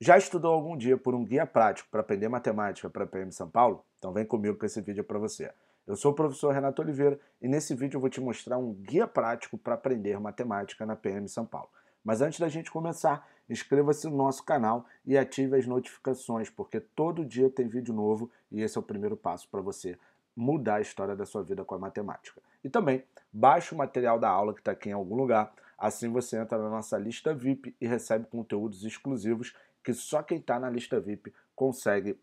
Já estudou algum dia por um guia prático para aprender matemática para a PM São Paulo? Então vem comigo que esse vídeo é para você. Eu sou o professor Renato Oliveira e nesse vídeo eu vou te mostrar um guia prático para aprender matemática na PM São Paulo. Mas antes da gente começar, inscreva-se no nosso canal e ative as notificações, porque todo dia tem vídeo novo e esse é o primeiro passo para você mudar a história da sua vida com a matemática. E também, baixe o material da aula que está aqui em algum lugar, assim você entra na nossa lista VIP e recebe conteúdos exclusivos que só quem está na lista VIP consegue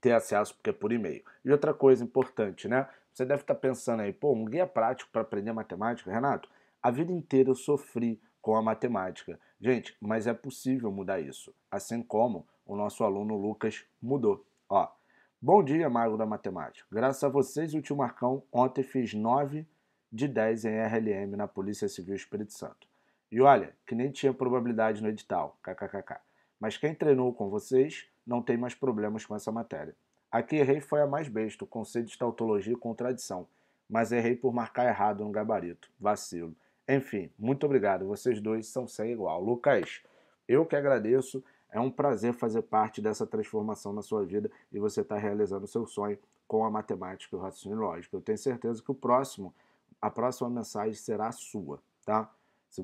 ter acesso, porque é por e-mail. E outra coisa importante, né? Você deve estar tá pensando aí, pô, um guia prático para aprender matemática, Renato? A vida inteira eu sofri com a matemática. Gente, mas é possível mudar isso, assim como o nosso aluno Lucas mudou. Ó, bom dia, mago da matemática. Graças a vocês e o tio Marcão, ontem fiz 9 de 10 em RLM na Polícia Civil Espírito Santo. E olha, que nem tinha probabilidade no edital, kkkk. Mas quem treinou com vocês não tem mais problemas com essa matéria. Aqui errei foi a mais besta, conceito de tautologia e contradição, mas errei por marcar errado no gabarito. Vacilo. Enfim, muito obrigado. Vocês dois são sem igual. Lucas, eu que agradeço. É um prazer fazer parte dessa transformação na sua vida e você está realizando o seu sonho com a matemática e o raciocínio lógico. Eu tenho certeza que o próximo, a próxima mensagem será a sua, tá?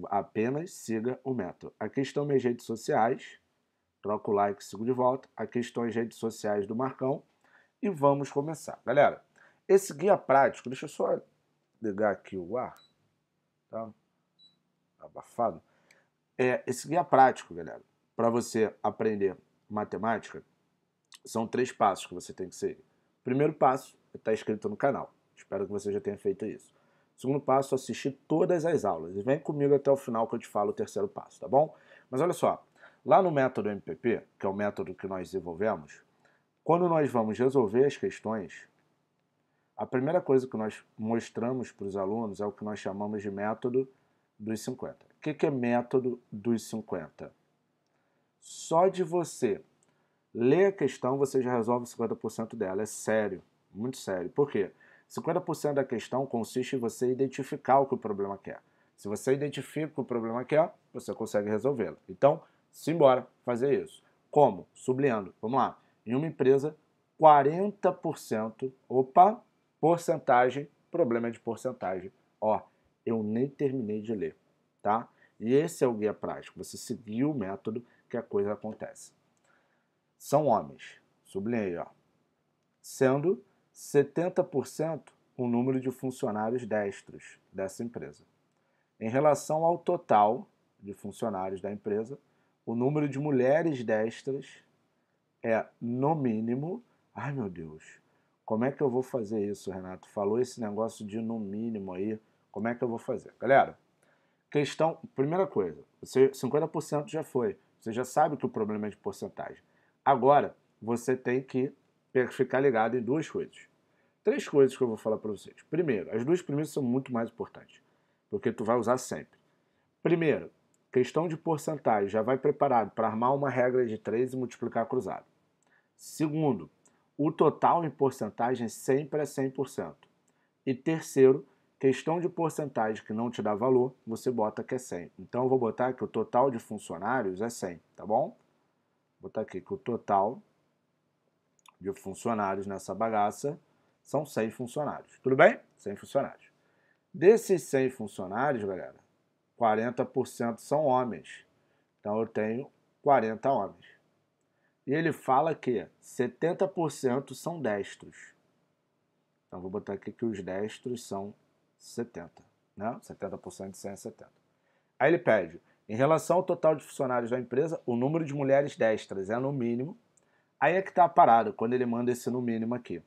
Apenas siga o método. Aqui estão minhas redes sociais, troca o like, sigo de volta. Aqui estão as redes sociais do Marcão e vamos começar. Galera, esse guia prático, deixa eu só ligar aqui o ar, tá? tá abafado. É, esse guia prático, galera, para você aprender matemática, são três passos que você tem que seguir. primeiro passo está é escrito inscrito no canal. Espero que você já tenha feito isso. segundo passo, assistir todas as aulas. E vem comigo até o final que eu te falo o terceiro passo, tá bom? Mas olha só, Lá no método MPP, que é o método que nós desenvolvemos, quando nós vamos resolver as questões, a primeira coisa que nós mostramos para os alunos é o que nós chamamos de método dos 50. O que, é método dos 50? Só de você ler a questão, você já resolve 50% dela. É sério, muito sério. Por quê? 50% da questão consiste em você identificar o que o problema quer. Se você identifica o que o problema quer, você consegue resolvê-lo. Então, simbora fazer isso. Como? Sublinhando. Vamos lá. Em uma empresa, 40%, opa, porcentagem, problema de porcentagem. Ó, eu nem terminei de ler, tá? E esse é o guia prático. Você seguiu o método que a coisa acontece. São homens, sublinhei, ó. Sendo 70% o número de funcionários destros dessa empresa. Em relação ao total de funcionários da empresa, o número de mulheres destras é, no mínimo, ai meu Deus, como é que eu vou fazer isso, Renato? Falou esse negócio de no mínimo aí, como é que eu vou fazer? Galera, questão, primeira coisa, você, 50% já foi, você já sabe que o problema é de porcentagem. Agora, você tem que ficar ligado em duas coisas. Três coisas que eu vou falar para vocês. Primeiro, as duas primeiras são muito mais importantes, porque tu vai usar sempre. Primeiro, Questão de porcentagem, já vai preparado para armar uma regra de 3 e multiplicar cruzado. Segundo, o total em porcentagem sempre é 100%. E terceiro, questão de porcentagem que não te dá valor, você bota que é 100. Então eu vou botar que o total de funcionários é 100, tá bom? Vou botar aqui que o total de funcionários nessa bagaça são 100 funcionários. Tudo bem? 100 funcionários. Desses 100 funcionários, galera, 40% são homens. Então eu tenho 40 homens. E ele fala que 70% são destros. Então vou botar aqui que os destros são 70, né? 70% de 100 é 70. Aí ele pede, em relação ao total de funcionários da empresa, o número de mulheres destras é no mínimo. Aí é que está parado quando ele manda esse no mínimo aqui.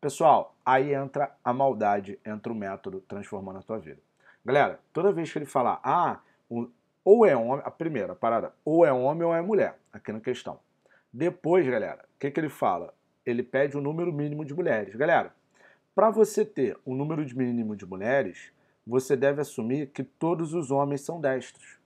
Pessoal, aí entra a maldade, entra o método transformando a tua vida. Galera, toda vez que ele falar, ah, ou é homem, a primeira parada, ou é homem ou é mulher, aqui na questão. Depois, galera, o que, que ele fala? Ele pede o um número mínimo de mulheres. Galera, para você ter o um número mínimo de mulheres, você deve assumir que todos os homens são destros.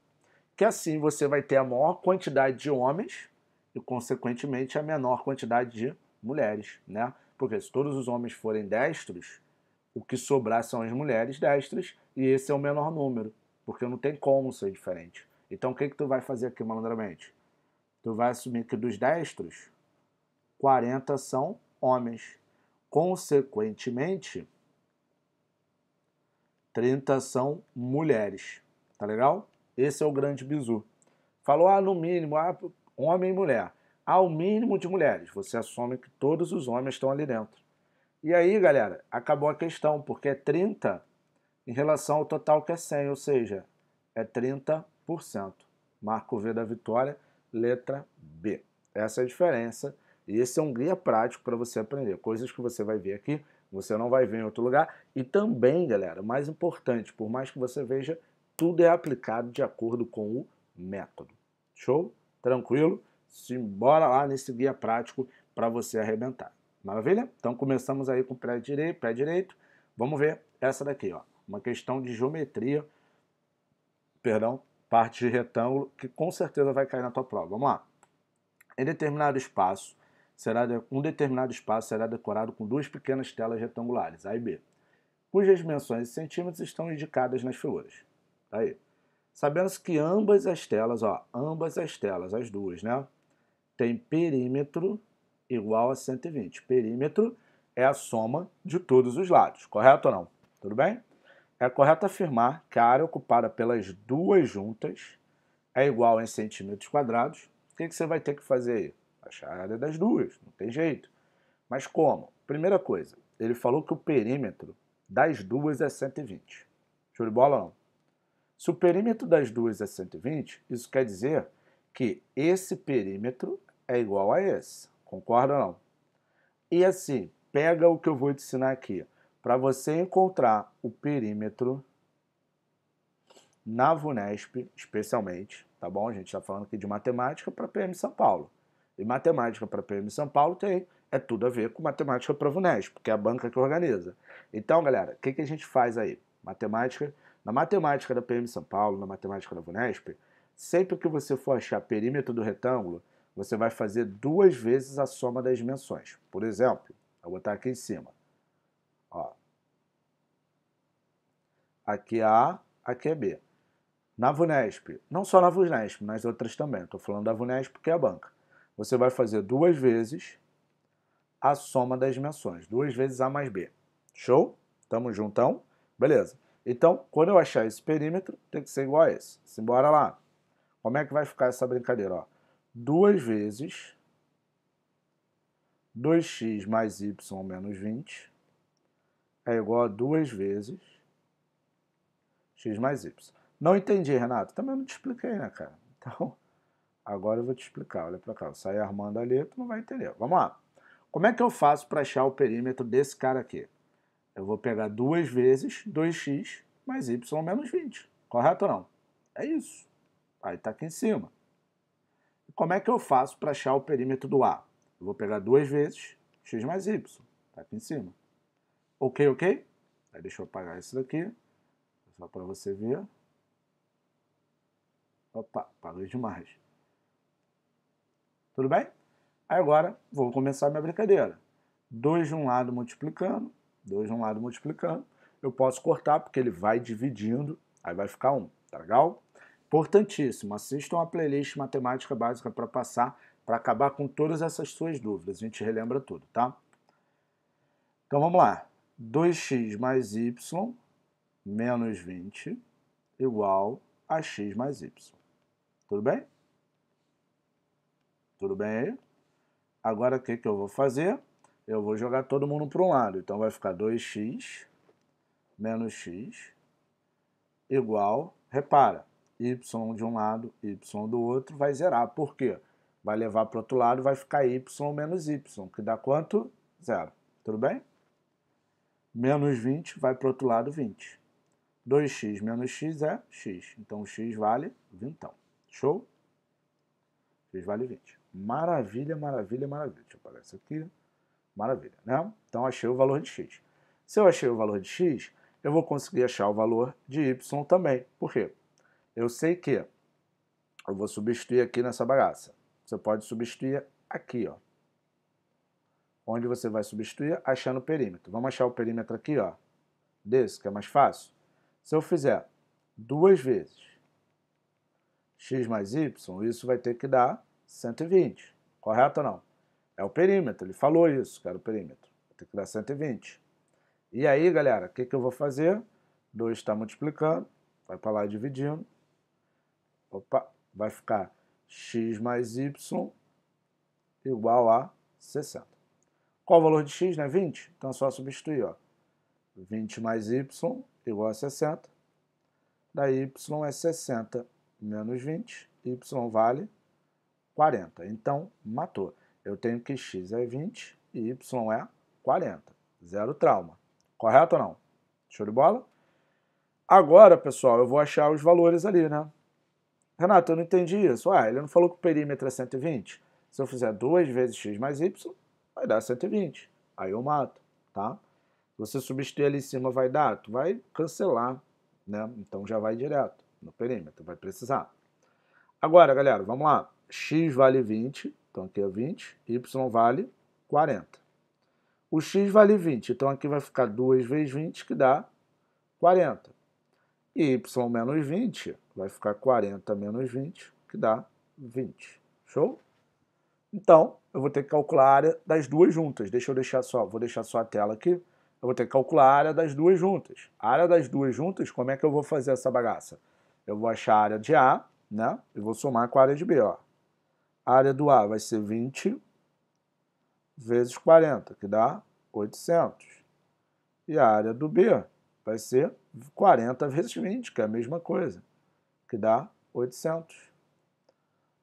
Que assim você vai ter a maior quantidade de homens e, consequentemente, a menor quantidade de mulheres, né? Porque se todos os homens forem destros, o que sobrar são as mulheres destras e esse é o menor número, porque não tem como ser diferente. Então o que, que tu vai fazer aqui malandramente? Tu vai assumir que dos destros, 40 são homens. Consequentemente, 30 são mulheres. Tá legal? Esse é o grande bizu. Falou, ah, no mínimo, ah, homem e mulher. Ao ah, o mínimo de mulheres. Você assume que todos os homens estão ali dentro. E aí, galera, acabou a questão, porque é 30 em relação ao total que é 100, ou seja, é 30%. Marco V da vitória, letra B. Essa é a diferença e esse é um guia prático para você aprender. Coisas que você vai ver aqui, você não vai ver em outro lugar. E também, galera, mais importante, por mais que você veja, tudo é aplicado de acordo com o método. Show? Tranquilo? Simbora lá nesse guia prático para você arrebentar. Maravilha? Então começamos aí com o pé direito, pé direito. Vamos ver essa daqui, ó uma questão de geometria, perdão, parte de retângulo, que com certeza vai cair na tua prova. Vamos lá. Em determinado espaço, será de, um determinado espaço será decorado com duas pequenas telas retangulares, A e B, cujas dimensões em centímetros estão indicadas nas figuras. Tá aí. Sabendo-se que ambas as telas, ó, ambas as telas, as duas, né, tem perímetro igual a 120. Perímetro é a soma de todos os lados, correto ou não? Tudo bem? É correto afirmar que a área ocupada pelas duas juntas é igual em centímetros quadrados. O é que, você vai ter que fazer aí? Achar a área das duas, não tem jeito. Mas como? Primeira coisa, ele falou que o perímetro das duas é 120. Juro de bola não? Se o perímetro das duas é 120, isso quer dizer que esse perímetro é igual a esse. Concorda ou não? E assim, pega o que eu vou te ensinar aqui. Para você encontrar o perímetro na VUNESP, especialmente, tá bom? A gente está falando aqui de matemática para PM São Paulo. E matemática para PM São Paulo tem é tudo a ver com matemática para a VUNESP, porque é a banca que organiza. Então, galera, o que, que a gente faz aí? Matemática, na matemática da PM São Paulo, na matemática da VUNESP, sempre que você for achar perímetro do retângulo, você vai fazer duas vezes a soma das dimensões. Por exemplo, eu vou botar aqui em cima. Ó. Aqui é A, aqui é B. Na VUNESP, não só na VUNESP, nas outras também. Estou falando da VUNESP, que é a banca. Você vai fazer duas vezes a soma das dimensões. Duas vezes A mais B. Show? Tamo juntão? Beleza. Então, quando eu achar esse perímetro, tem que ser igual a esse. Simbora lá. Como é que vai ficar essa brincadeira? Ó, duas vezes 2x mais y menos 20 é igual a duas vezes x mais y. Não entendi, Renato. Também não te expliquei, né, cara? Então, agora eu vou te explicar. Olha para cá, eu saí armando ali, tu não vai entender. Vamos lá. Como é que eu faço para achar o perímetro desse cara aqui? Eu vou pegar duas vezes 2x mais y menos 20. Correto ou não? É isso. Aí está aqui em cima. E como é que eu faço para achar o perímetro do A? Eu vou pegar duas vezes x mais y. Está aqui em cima. Ok, ok? Aí deixa eu apagar isso daqui, só para você ver. Opa, apaguei demais. Tudo bem? Aí agora vou começar minha brincadeira. 2 de um lado multiplicando, 2 de um lado multiplicando. Eu posso cortar porque ele vai dividindo, aí vai ficar 1, um, tá legal? Importantíssimo, assistam a playlist Matemática Básica para passar, para acabar com todas essas suas dúvidas. A gente relembra tudo, tá? Então vamos lá. 2x mais y menos 20 igual a x mais y. Tudo bem? Tudo bem aí? Agora o que, que eu vou fazer? Eu vou jogar todo mundo para um lado. Então vai ficar 2x menos x igual, repara, y de um lado, y do outro, vai zerar. Por quê? Vai levar para o outro lado, vai ficar y menos y, que dá quanto? Zero. Tudo bem? Menos 20 vai para o outro lado 20. 2x menos x é x. Então x vale 20. Show? x vale 20. Maravilha, maravilha, maravilha. Deixa eu apagar isso aqui. Maravilha, né? Então achei o valor de x. Se eu achei o valor de x, eu vou conseguir achar o valor de y também. Por quê? Eu sei que eu vou substituir aqui nessa bagaça. Você pode substituir aqui, ó onde você vai substituir achando o perímetro. Vamos achar o perímetro aqui, ó, desse, que é mais fácil. Se eu fizer duas vezes x mais y, isso vai ter que dar 120, correto ou não? É o perímetro, ele falou isso, que era o perímetro. Vai ter que dar 120. E aí, galera, o que, que eu vou fazer? 2 está multiplicando, vai para lá dividindo. Opa, vai ficar x mais y igual a 60. Qual o valor de x, né? 20. Então, é só substituir, ó. 20 mais y igual a 60. Daí, y é 60 menos 20. y vale 40. Então, matou. Eu tenho que x é 20 e y é 40. Zero trauma. Correto ou não? Show de bola? Agora, pessoal, eu vou achar os valores ali, né? Renato, eu não entendi isso. Ah, ele não falou que o perímetro é 120? Se eu fizer 2 vezes x mais y, vai dar 120. Aí eu mato, tá? Você substituir ali em cima vai dar? Tu vai cancelar, né? Então já vai direto no perímetro, vai precisar. Agora, galera, vamos lá. X vale 20, então aqui é 20. Y vale 40. O X vale 20, então aqui vai ficar 2 vezes 20, que dá 40. E Y menos 20 vai ficar 40 menos 20, que dá 20. Show? Então, eu vou ter que calcular a área das duas juntas. Deixa eu deixar só, vou deixar só a tela aqui. Eu vou ter que calcular a área das duas juntas. A área das duas juntas, como é que eu vou fazer essa bagaça? Eu vou achar a área de A, né? E vou somar com a área de B, ó. A área do A vai ser 20 vezes 40, que dá 800. E a área do B vai ser 40 vezes 20, que é a mesma coisa, que dá 800.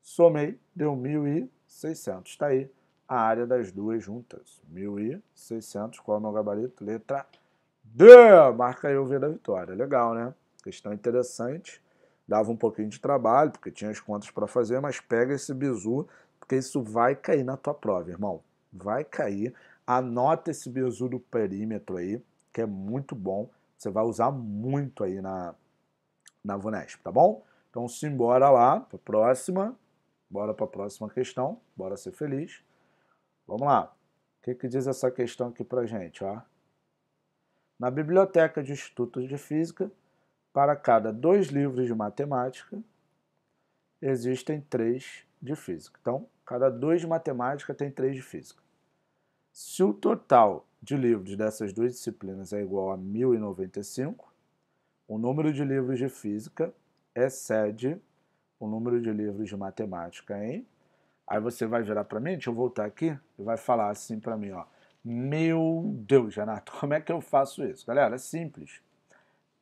Somei, deu 1.000 e... 1.600. Está aí a área das duas juntas. 1.600, qual é o meu gabarito? Letra D. Marca aí o V da vitória. Legal, né? Questão interessante. Dava um pouquinho de trabalho, porque tinha as contas para fazer, mas pega esse bizu, porque isso vai cair na tua prova, irmão. Vai cair. Anota esse bizu do perímetro aí, que é muito bom. Você vai usar muito aí na, na Vunesp, tá bom? Então, simbora lá para próxima. Bora para a próxima questão. Bora ser feliz. Vamos lá. O que, que diz essa questão aqui para gente? Ó? Na biblioteca do Instituto de Física, para cada dois livros de matemática, existem três de física. Então, cada dois de matemática tem três de física. Se o total de livros dessas duas disciplinas é igual a 1095, o número de livros de física excede o número de livros de matemática hein? Aí você vai virar para mim, deixa eu voltar aqui, e vai falar assim para mim, ó. Meu Deus, Renato, como é que eu faço isso? Galera, é simples.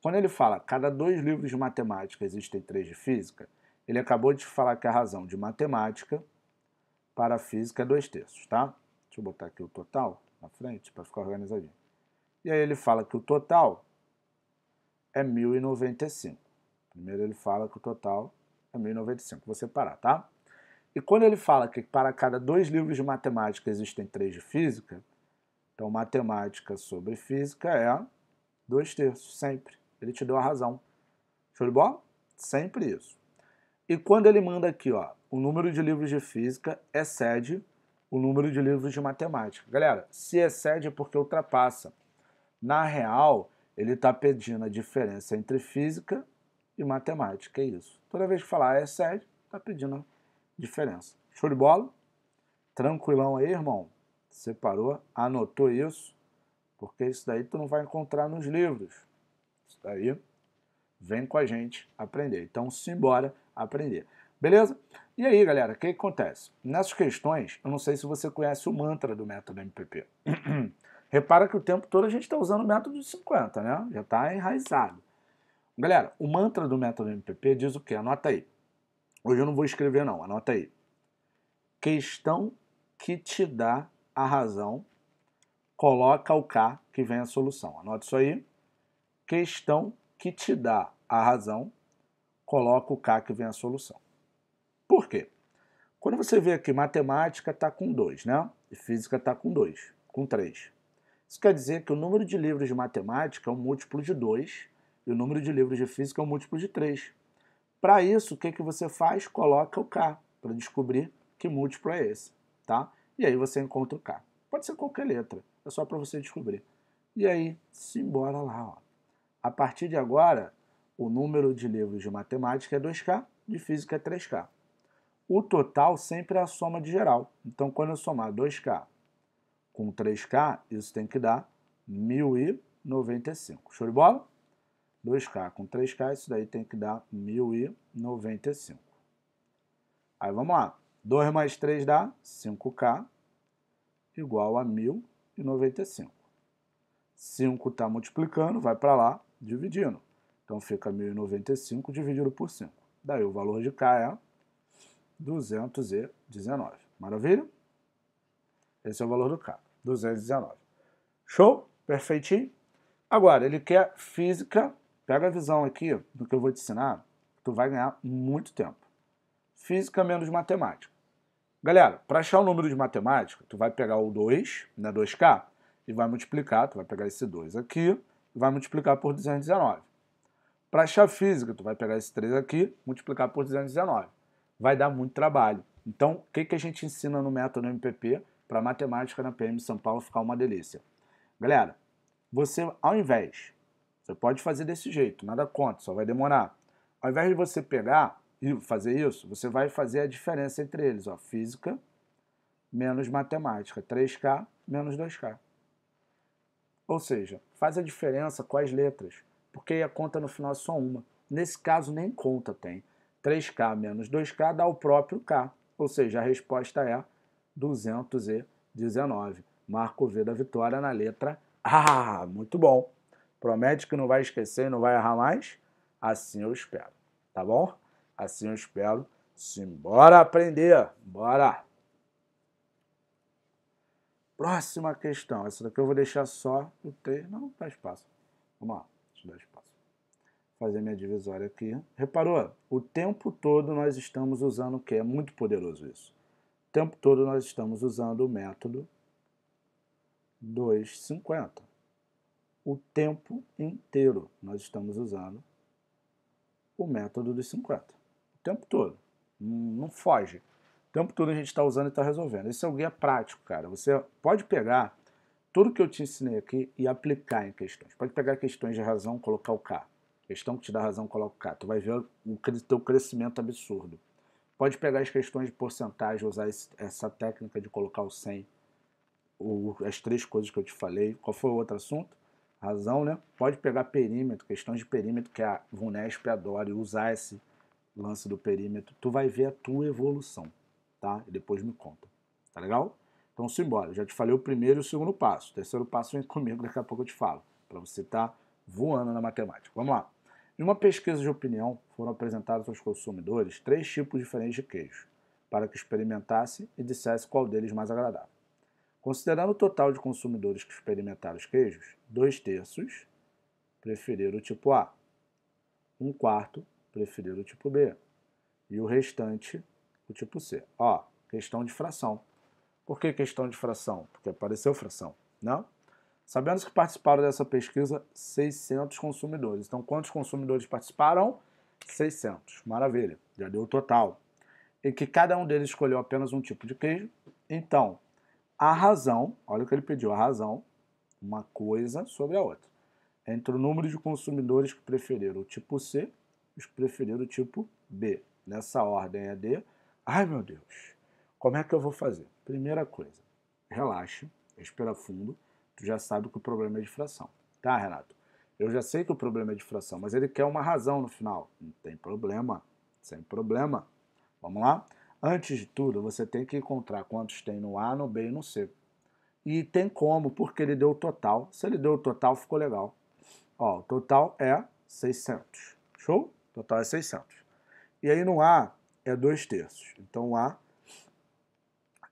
Quando ele fala cada dois livros de matemática existem três de física, ele acabou de falar que a razão de matemática para a física é dois terços, tá? Deixa eu botar aqui o total na frente para ficar organizadinho. E aí ele fala que o total é 1095. Primeiro ele fala que o total é 1095, vou separar, tá? E quando ele fala que para cada dois livros de matemática existem três de física, então matemática sobre física é dois terços, sempre. Ele te deu a razão. Show de bola? Sempre isso. E quando ele manda aqui, ó, o número de livros de física excede o número de livros de matemática. Galera, se excede é porque ultrapassa. Na real, ele está pedindo a diferença entre física e matemática, é isso. Toda vez que falar é sério, tá pedindo diferença. Show de bola? Tranquilão aí, irmão? Separou, anotou isso, porque isso daí tu não vai encontrar nos livros. Isso daí vem com a gente aprender. Então, simbora aprender. Beleza? E aí, galera, o que, que acontece? Nessas questões, eu não sei se você conhece o mantra do método MPP. Repara que o tempo todo a gente está usando o método de 50, né? Já está enraizado. Galera, o mantra do método MPP diz o quê? Anota aí. Hoje eu não vou escrever não, anota aí. Questão que te dá a razão, coloca o K que vem a solução. Anota isso aí. Questão que te dá a razão, coloca o K que vem a solução. Por quê? Quando você vê aqui, matemática está com 2, né? E física está com 2, com 3. Isso quer dizer que o número de livros de matemática é um múltiplo de 2 e o número de livros de física é um múltiplo de 3. Para isso, o que, que você faz? Coloca o K, para descobrir que múltiplo é esse, tá? E aí você encontra o K. Pode ser qualquer letra, é só para você descobrir. E aí, simbora lá, ó. A partir de agora, o número de livros de matemática é 2K, de física é 3K. O total sempre é a soma de geral. Então, quando eu somar 2K com 3K, isso tem que dar 1095. Show de bola? 2K com 3K, isso daí tem que dar 1095. Aí vamos lá. 2 mais 3 dá 5K, igual a 1095. 5 está multiplicando, vai para lá, dividindo. Então fica 1095 dividido por 5. Daí o valor de K é 219. Maravilha? Esse é o valor do K, 219. Show? Perfeitinho? Agora, ele quer física Pega a visão aqui do que eu vou te ensinar, tu vai ganhar muito tempo. Física menos matemática. Galera, para achar o número de matemática, tu vai pegar o 2, né, 2K, e vai multiplicar, tu vai pegar esse 2 aqui, e vai multiplicar por 219. Para achar física, tu vai pegar esse 3 aqui, multiplicar por 219. Vai dar muito trabalho. Então, o que, que a gente ensina no método MPP para matemática na PM São Paulo ficar uma delícia? Galera, você, ao invés você pode fazer desse jeito, nada conta só vai demorar. Ao invés de você pegar e fazer isso, você vai fazer a diferença entre eles. Ó, física menos matemática. 3K menos 2K. Ou seja, faz a diferença com as letras, porque a conta no final é só uma. Nesse caso, nem conta tem. 3K menos 2K dá o próprio K. Ou seja, a resposta é 219. Marco V da vitória na letra A. Muito bom. Promete que não vai esquecer, não vai errar mais? Assim eu espero, tá bom? Assim eu espero. Simbora aprender, bora! Próxima questão. Essa daqui eu vou deixar só o 3. Não, dá espaço. Vamos lá, deixa eu dar espaço. fazer minha divisória aqui. Reparou? O tempo todo nós estamos usando o que? É muito poderoso isso. O tempo todo nós estamos usando o método 250 o tempo inteiro. Nós estamos usando o método dos 50. O tempo todo. Não foge. O tempo todo a gente está usando e está resolvendo. Esse é o guia prático, cara. Você pode pegar tudo que eu te ensinei aqui e aplicar em questões. Pode pegar questões de razão, colocar o K. Questão que te dá razão, coloca o K. Tu vai ver o teu crescimento absurdo. Pode pegar as questões de porcentagem, usar essa técnica de colocar o 100, as três coisas que eu te falei. Qual foi o outro assunto? razão, né? Pode pegar perímetro, questões de perímetro que a Vunesp adora e usar esse lance do perímetro. Tu vai ver a tua evolução, tá? E depois me conta. Tá legal? Então simbora. Já te falei o primeiro e o segundo passo. O terceiro passo vem comigo, daqui a pouco eu te falo. Para você estar tá voando na matemática. Vamos lá. Em uma pesquisa de opinião, foram apresentados aos consumidores três tipos diferentes de queijo, para que experimentasse e dissesse qual deles mais agradável. Considerando o total de consumidores que experimentaram os queijos, dois terços preferiram o tipo A, um quarto preferiram o tipo B e o restante o tipo C. Ó, questão de fração. Por que questão de fração? Porque apareceu fração, não? Sabemos que participaram dessa pesquisa 600 consumidores. Então, quantos consumidores participaram? 600. Maravilha, já deu o total. E que cada um deles escolheu apenas um tipo de queijo. Então, a razão, olha o que ele pediu, a razão, uma coisa sobre a outra, entre o número de consumidores que preferiram o tipo C e os que preferiram o tipo B. Nessa ordem é D. Ai meu Deus, como é que eu vou fazer? Primeira coisa, relaxa, respira fundo, tu já sabe que o problema é de fração. Tá, Renato? Eu já sei que o problema é de fração, mas ele quer uma razão no final. Não tem problema, sem problema. Vamos lá? Antes de tudo, você tem que encontrar quantos tem no A, no B e no C. E tem como, porque ele deu o total. Se ele deu o total, ficou legal. Ó, o total é 600. Show? O total é 600. E aí no A é 2 terços. Então A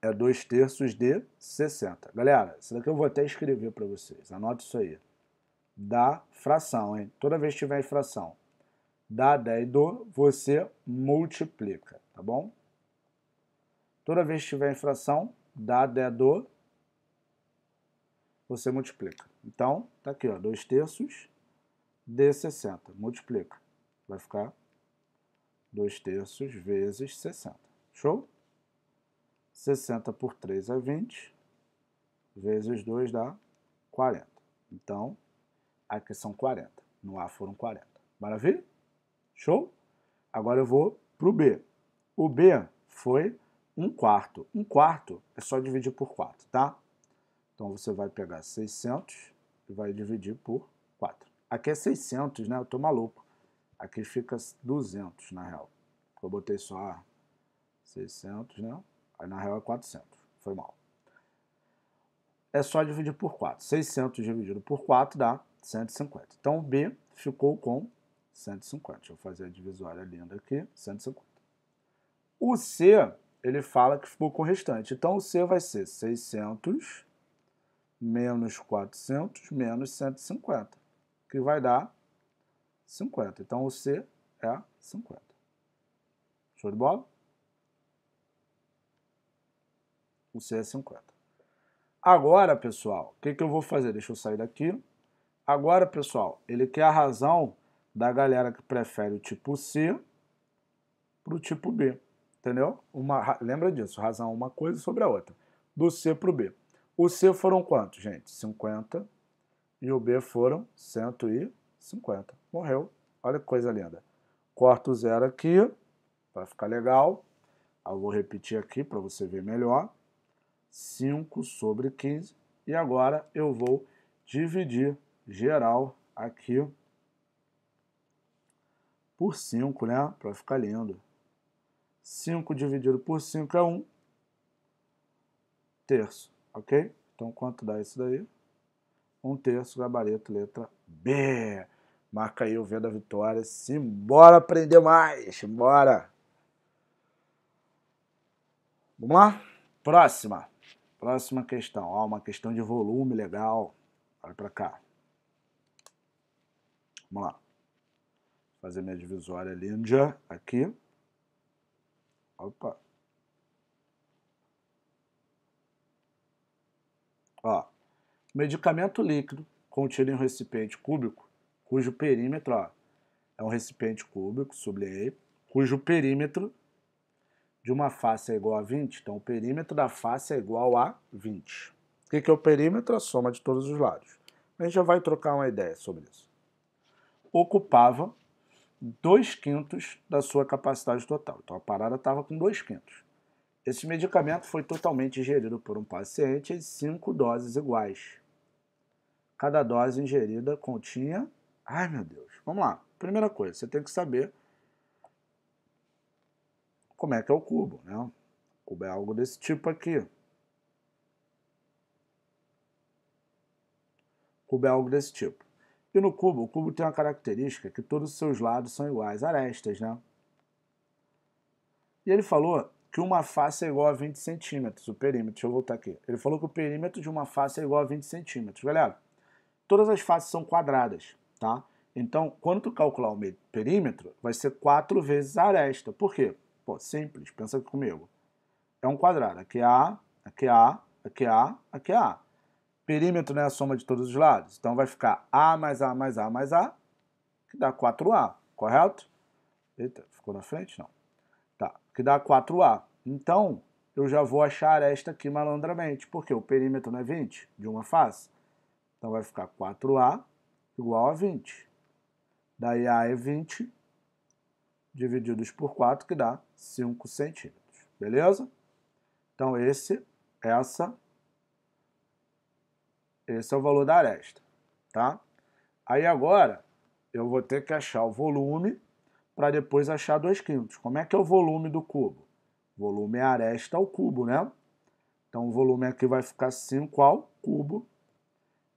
é 2 terços de 60. Galera, isso daqui eu vou até escrever para vocês. Anote isso aí. Da fração, hein? Toda vez que tiver fração da 10 do, você multiplica, tá bom? Toda vez que tiver infração, dado é do, você multiplica. Então, tá aqui, ó, 2 terços de 60. Multiplica. Vai ficar 2 terços vezes 60. Show? 60 por 3 é 20, vezes 2 dá 40. Então, aqui são 40. No A foram 40. Maravilha? Show? Agora eu vou para o B. O B foi um quarto. Um quarto é só dividir por 4, tá? Então você vai pegar 600 e vai dividir por 4. Aqui é 600, né? Eu tô maluco. Aqui fica 200, na real. Eu botei só 600, né? Aí na real é 400. Foi mal. É só dividir por 4. 600 dividido por 4 dá 150. Então o B ficou com 150. Deixa eu fazer a divisória linda aqui, 150. O C ele fala que ficou com o restante. Então, o C vai ser 600 menos 400 menos 150, que vai dar 50. Então, o C é 50. Show de bola? O C é 50. Agora, pessoal, o que, que eu vou fazer? Deixa eu sair daqui. Agora, pessoal, ele quer a razão da galera que prefere o tipo C para o tipo B entendeu? Uma, lembra disso, razão uma coisa sobre a outra. Do C para o B. O C foram quantos, gente? 50. E o B foram 150. Morreu. Olha que coisa linda. Corto o zero aqui, para ficar legal. Eu vou repetir aqui para você ver melhor. 5 sobre 15. E agora eu vou dividir geral aqui por 5, né? Para ficar lindo. 5 dividido por 5 é 1 terço, ok? Então, quanto dá isso daí? 1 terço, gabarito, letra B. Marca aí o V da vitória. Simbora aprender mais! Bora! Vamos lá? Próxima. Próxima questão. Ó, uma questão de volume legal. Olha para cá. Vamos lá. Fazer minha divisória linda aqui. Opa. Ó, medicamento líquido contido em um recipiente cúbico, cujo perímetro ó, é um recipiente cúbico, sublinhei, cujo perímetro de uma face é igual a 20. Então, o perímetro da face é igual a 20. O que é o perímetro? A soma de todos os lados. A gente já vai trocar uma ideia sobre isso. Ocupava 2 quintos da sua capacidade total. Então a parada estava com 2 quintos. Esse medicamento foi totalmente ingerido por um paciente em 5 doses iguais. Cada dose ingerida continha. Ai meu Deus, vamos lá. Primeira coisa, você tem que saber como é que é o cubo, né? O cubo é algo desse tipo aqui. O cubo é algo desse tipo. E no cubo, o cubo tem uma característica que todos os seus lados são iguais, arestas, né? E ele falou que uma face é igual a 20 centímetros, o perímetro. Deixa eu voltar aqui. Ele falou que o perímetro de uma face é igual a 20 centímetros. Galera, todas as faces são quadradas, tá? Então, quando tu calcular o perímetro, vai ser 4 vezes a aresta. Por quê? Pô, simples, pensa comigo. É um quadrado. Aqui é A, aqui é A, aqui é A, aqui é A. Perímetro né, é a soma de todos os lados. Então vai ficar A mais A mais A mais A, que dá 4A, correto? Eita, ficou na frente? Não. Tá, que dá 4A. Então, eu já vou achar esta aqui malandramente, porque o perímetro não é 20 de uma face. Então vai ficar 4A igual a 20. Daí A é 20 divididos por 4, que dá 5 centímetros. Beleza? Então esse, essa esse é o valor da aresta, tá? Aí agora eu vou ter que achar o volume para depois achar 2 quintos. Como é que é o volume do cubo? Volume é aresta ao cubo, né? Então o volume aqui vai ficar 5 ao cubo,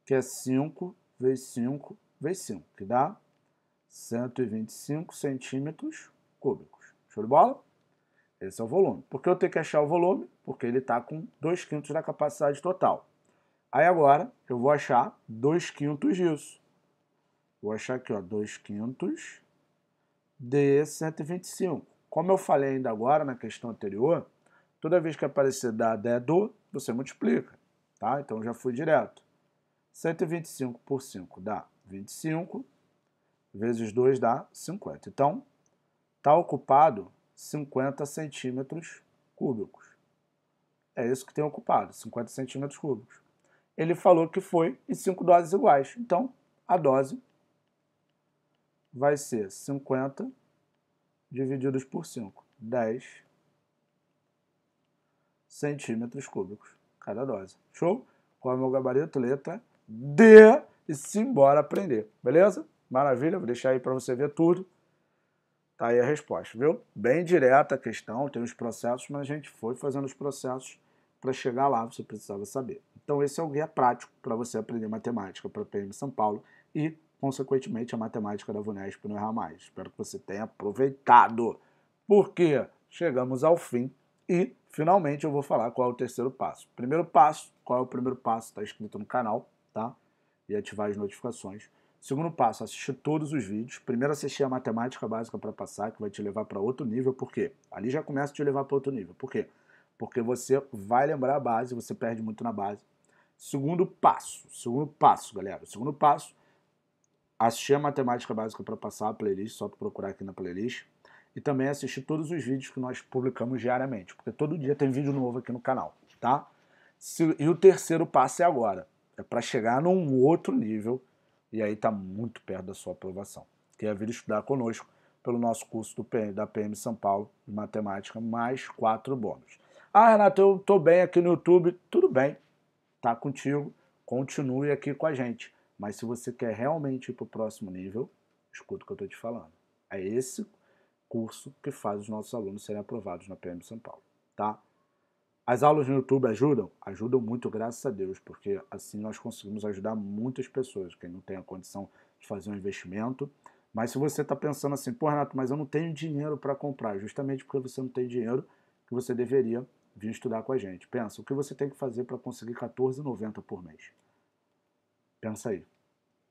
que é 5 vezes 5 vezes 5, que dá 125 centímetros cúbicos. Show de bola? Esse é o volume. Por que eu tenho que achar o volume? Porque ele está com 2 quintos da capacidade total. Aí agora eu vou achar 2 quintos disso. Vou achar aqui, ó, 2 quintos de 125. Como eu falei ainda agora na questão anterior, toda vez que aparecer dado é do, você multiplica, tá? Então já fui direto. 125 por 5 dá 25, vezes 2 dá 50. Então, está ocupado 50 centímetros cúbicos. É isso que tem ocupado, 50 centímetros cúbicos ele falou que foi em cinco doses iguais. Então, a dose vai ser 50 divididos por 5, 10 centímetros cúbicos cada dose. Show? Qual é o meu gabarito? Letra D. E simbora aprender. Beleza? Maravilha. Vou deixar aí para você ver tudo. Tá aí a resposta, viu? Bem direta a questão, tem os processos, mas a gente foi fazendo os processos para chegar lá você precisava saber. Então esse é o guia prático para você aprender matemática para a PM São Paulo e, consequentemente, a matemática da VUNESP no Errar Mais. Espero que você tenha aproveitado, porque chegamos ao fim e, finalmente, eu vou falar qual é o terceiro passo. Primeiro passo, qual é o primeiro passo? Está escrito no canal, tá? E ativar as notificações. Segundo passo, assistir todos os vídeos. Primeiro, assistir a matemática básica para passar, que vai te levar para outro nível, por quê? Ali já começa a te levar para outro nível, por quê? porque você vai lembrar a base, você perde muito na base. Segundo passo, segundo passo, galera. Segundo passo, assistir a matemática básica para passar a playlist, só procurar aqui na playlist. E também assistir todos os vídeos que nós publicamos diariamente, porque todo dia tem vídeo novo aqui no canal, tá? E o terceiro passo é agora, é para chegar num outro nível e aí está muito perto da sua aprovação. Que é vir estudar conosco pelo nosso curso PM, da PM São Paulo de Matemática, mais quatro bônus. Ah, Renato, eu estou bem aqui no YouTube. Tudo bem, tá contigo. Continue aqui com a gente. Mas se você quer realmente ir para o próximo nível, escuta o que eu estou te falando. É esse curso que faz os nossos alunos serem aprovados na PM São Paulo, tá? As aulas no YouTube ajudam? Ajudam muito, graças a Deus, porque assim nós conseguimos ajudar muitas pessoas, quem não tem a condição de fazer um investimento. Mas se você está pensando assim, pô, Renato, mas eu não tenho dinheiro para comprar, justamente porque você não tem dinheiro que você deveria vir estudar com a gente. Pensa, o que você tem que fazer para conseguir R$14,90 por mês? Pensa aí.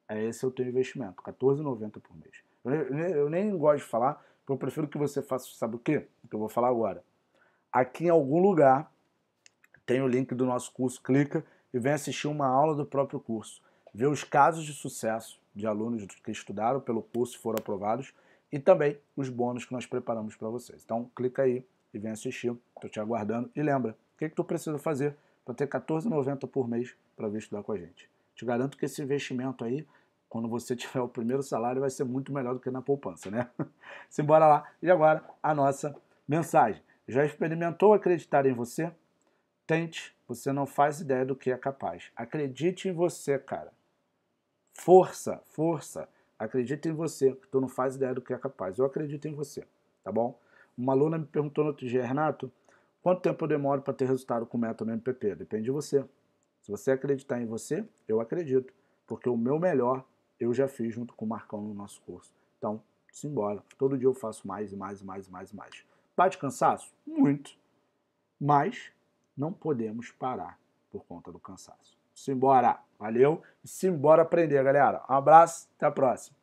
É esse é o teu investimento, R$14,90 por mês. Eu, eu, nem gosto de falar, porque eu prefiro que você faça, sabe o quê? O que eu vou falar agora. Aqui em algum lugar tem o link do nosso curso, clica e vem assistir uma aula do próprio curso. Vê os casos de sucesso de alunos que estudaram pelo curso e foram aprovados e também os bônus que nós preparamos para vocês. Então clica aí e vem assistir. Estou te aguardando. E lembra, o que, que tu precisa fazer para ter 14,90 por mês para vir estudar com a gente? Te garanto que esse investimento aí, quando você tiver o primeiro salário, vai ser muito melhor do que na poupança, né? Simbora lá. E agora, a nossa mensagem. Já experimentou acreditar em você? Tente. Você não faz ideia do que é capaz. Acredite em você, cara. Força, força. Acredita em você, que tu não faz ideia do que é capaz. Eu acredito em você, tá bom? Uma aluna me perguntou no outro dia, Renato, quanto tempo eu demoro para ter resultado com o método MPP? Depende de você. Se você acreditar em você, eu acredito, porque o meu melhor eu já fiz junto com o Marcão no nosso curso. Então, simbora. Todo dia eu faço mais e mais e mais e mais e mais. Bate cansaço? Muito. Mas não podemos parar por conta do cansaço. Simbora. Valeu. Simbora aprender, galera. Um abraço. Até a próxima.